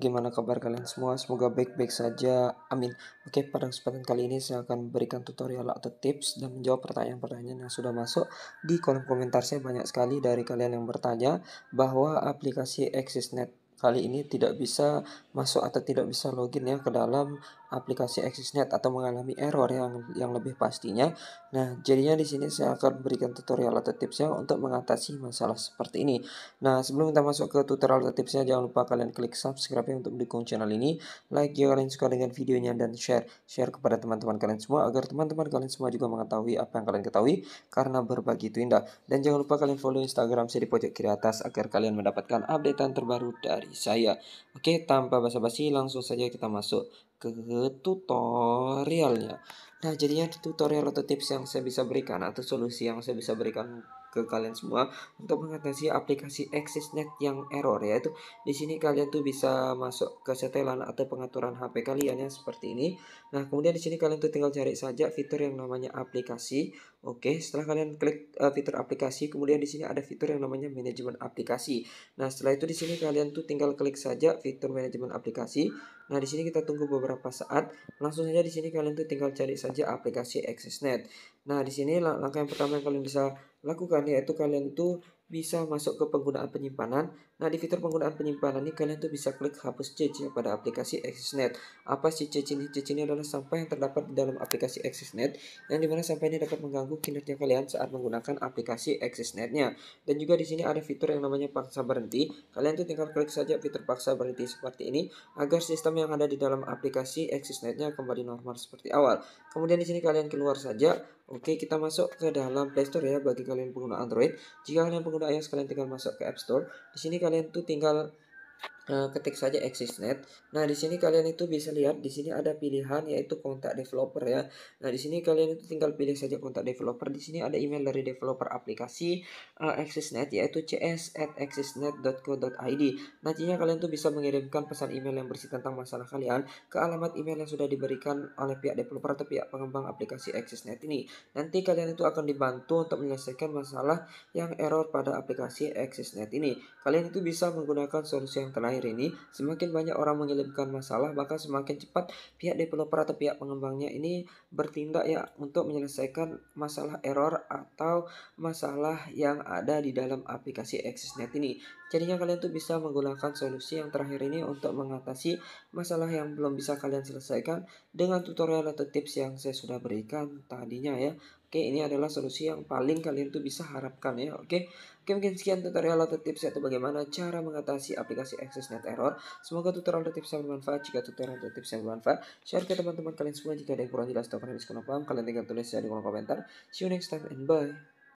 gimana kabar kalian semua? Semoga baik-baik saja. Amin. Oke, pada kesempatan kali ini saya akan memberikan tutorial atau tips dan menjawab pertanyaan-pertanyaan yang sudah masuk di kolom komentar saya banyak sekali dari kalian yang bertanya bahwa aplikasi ExisNet kali ini tidak bisa masuk atau tidak bisa login ya ke dalam aplikasi AccessNet atau mengalami error yang yang lebih pastinya. Nah, jadinya di sini saya akan berikan tutorial atau tipsnya untuk mengatasi masalah seperti ini. Nah, sebelum kita masuk ke tutorial atau tipsnya, jangan lupa kalian klik subscribe untuk mendukung channel ini, like jika kalian suka dengan videonya dan share share kepada teman-teman kalian semua agar teman-teman kalian semua juga mengetahui apa yang kalian ketahui karena berbagi itu indah. Dan jangan lupa kalian follow Instagram saya di pojok kiri atas agar kalian mendapatkan updatean terbaru dari saya. Oke, tanpa basa-basi langsung saja kita masuk ke tutorialnya. Nah, jadinya tutorial atau tips yang saya bisa berikan atau solusi yang saya bisa berikan ke kalian semua untuk mengatasi aplikasi AccessNet yang error yaitu di sini kalian tuh bisa masuk ke setelan atau pengaturan HP kalian yang seperti ini. Nah, kemudian di sini kalian tuh tinggal cari saja fitur yang namanya aplikasi. Oke, setelah kalian klik uh, fitur aplikasi, kemudian di sini ada fitur yang namanya manajemen aplikasi. Nah, setelah itu di sini kalian tuh tinggal klik saja fitur manajemen aplikasi. Nah, di sini kita tunggu beberapa saat. Langsung saja di sini kalian tuh tinggal cari saja aplikasi AccessNet. Nah, di sini lang langkah yang pertama yang kalian bisa lakukan yaitu kalian itu bisa masuk ke penggunaan penyimpanan Nah, di fitur penggunaan penyimpanan ini kalian tuh bisa klik hapus cc pada aplikasi AccessNet. Apa sih cc ini? cc ini adalah sampah yang terdapat di dalam aplikasi AccessNet yang dimana sampah ini dapat mengganggu kinerja kalian saat menggunakan aplikasi AccessNet-nya. Dan juga di sini ada fitur yang namanya paksa berhenti. Kalian tuh tinggal klik saja fitur paksa berhenti seperti ini agar sistem yang ada di dalam aplikasi AccessNet-nya kembali normal seperti awal. Kemudian di sini kalian keluar saja Oke, kita masuk ke dalam Play Store ya bagi kalian pengguna Android. Jika kalian pengguna iOS, kalian tinggal masuk ke App Store. Di sini kalian kalian tuh tinggal Nah, ketik saja AccessNet. Nah, di sini kalian itu bisa lihat di sini ada pilihan yaitu kontak developer ya. Nah, di sini kalian itu tinggal pilih saja kontak developer. Di sini ada email dari developer aplikasi uh, eh, AccessNet yaitu cs@accessnet.co.id. Nantinya kalian itu bisa mengirimkan pesan email yang berisi tentang masalah kalian ke alamat email yang sudah diberikan oleh pihak developer atau pihak pengembang aplikasi AccessNet ini. Nanti kalian itu akan dibantu untuk menyelesaikan masalah yang error pada aplikasi AccessNet ini. Kalian itu bisa menggunakan solusi yang terakhir akhir ini, semakin banyak orang mengirimkan masalah, bahkan semakin cepat pihak developer atau pihak pengembangnya ini bertindak ya untuk menyelesaikan masalah error atau masalah yang ada di dalam aplikasi AccessNet ini. Jadinya kalian tuh bisa menggunakan solusi yang terakhir ini untuk mengatasi masalah yang belum bisa kalian selesaikan dengan tutorial atau tips yang saya sudah berikan tadinya ya. Oke, ini adalah solusi yang paling kalian tuh bisa harapkan ya. Oke. Oke, mungkin sekian tutorial atau tips atau bagaimana cara mengatasi aplikasi AccessNet error. Semoga tutorial atau tipsnya bermanfaat. Jika tutorial atau tipsnya bermanfaat, share ke teman-teman kalian semua jika ada yang kurang jelas atau kurang paham, kalian tinggal tulis di kolom komentar. See you next time and bye.